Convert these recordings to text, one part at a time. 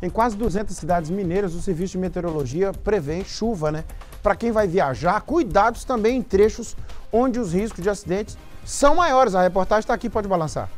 Em quase 200 cidades mineiras, o serviço de meteorologia prevê chuva, né? Para quem vai viajar, cuidados também em trechos onde os riscos de acidentes são maiores. A reportagem está aqui, pode balançar.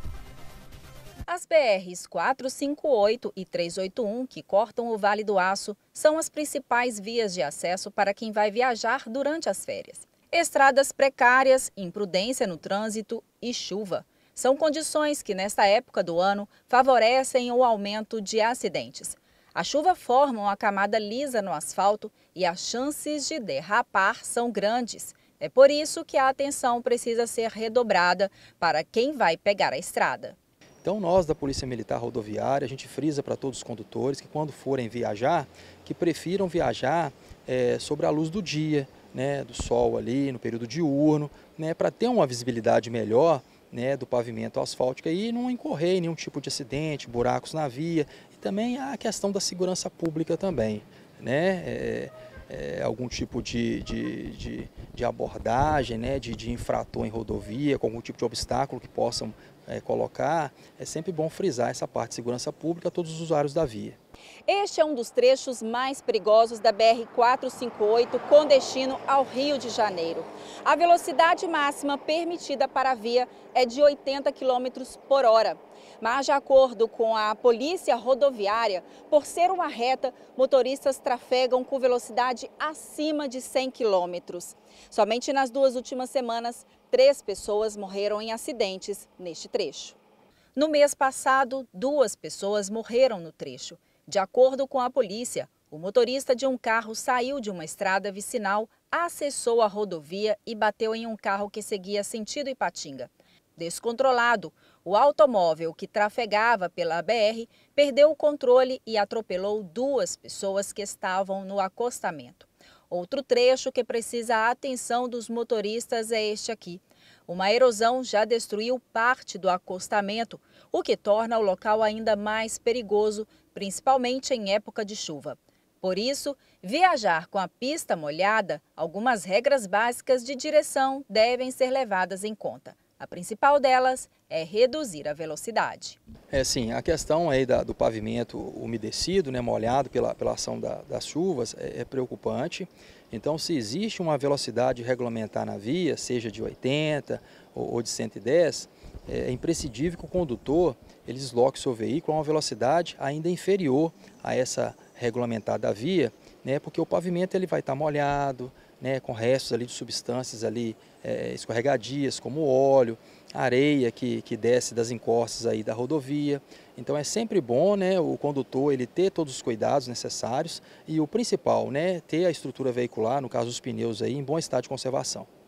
As BRs 458 e 381, que cortam o Vale do Aço, são as principais vias de acesso para quem vai viajar durante as férias. Estradas precárias, imprudência no trânsito e chuva são condições que, nesta época do ano, favorecem o aumento de acidentes. A chuva forma uma camada lisa no asfalto e as chances de derrapar são grandes. É por isso que a atenção precisa ser redobrada para quem vai pegar a estrada. Então nós da Polícia Militar Rodoviária, a gente frisa para todos os condutores que quando forem viajar, que prefiram viajar é, sobre a luz do dia, né, do sol ali, no período diurno, né, para ter uma visibilidade melhor né, do pavimento asfáltico e não incorrer em nenhum tipo de acidente, buracos na via e também a questão da segurança pública também, né, é, é, algum tipo de, de, de, de abordagem, né, de, de, infrator em rodovia, com algum tipo de obstáculo que possam é, colocar, é sempre bom frisar essa parte de segurança pública a todos os usuários da via. Este é um dos trechos mais perigosos da BR-458 com destino ao Rio de Janeiro. A velocidade máxima permitida para a via é de 80 km por hora. Mas, de acordo com a Polícia Rodoviária, por ser uma reta, motoristas trafegam com velocidade acima de 100 km. Somente nas duas últimas semanas, três pessoas morreram em acidentes neste trecho. No mês passado, duas pessoas morreram no trecho. De acordo com a polícia, o motorista de um carro saiu de uma estrada vicinal, acessou a rodovia e bateu em um carro que seguia sentido Ipatinga. Descontrolado, o automóvel que trafegava pela BR perdeu o controle e atropelou duas pessoas que estavam no acostamento. Outro trecho que precisa a atenção dos motoristas é este aqui. Uma erosão já destruiu parte do acostamento, o que torna o local ainda mais perigoso principalmente em época de chuva. Por isso, viajar com a pista molhada, algumas regras básicas de direção devem ser levadas em conta. A principal delas é reduzir a velocidade. É sim, a questão aí da, do pavimento umedecido, né, molhado pela, pela ação da, das chuvas, é, é, preocupante. Então, se existe uma velocidade regulamentar na via, seja de 80 ou, ou de 110, é, é imprescindível que o condutor ele desloque seu veículo a uma velocidade ainda inferior a essa regulamentada da via, né, porque o pavimento ele vai estar tá molhado, né, com restos ali de substâncias ali é, escorregadias, como óleo, areia que, que desce das encostas aí da rodovia. Então é sempre bom né, o condutor ele ter todos os cuidados necessários e o principal, né, ter a estrutura veicular, no caso os pneus aí, em bom estado de conservação.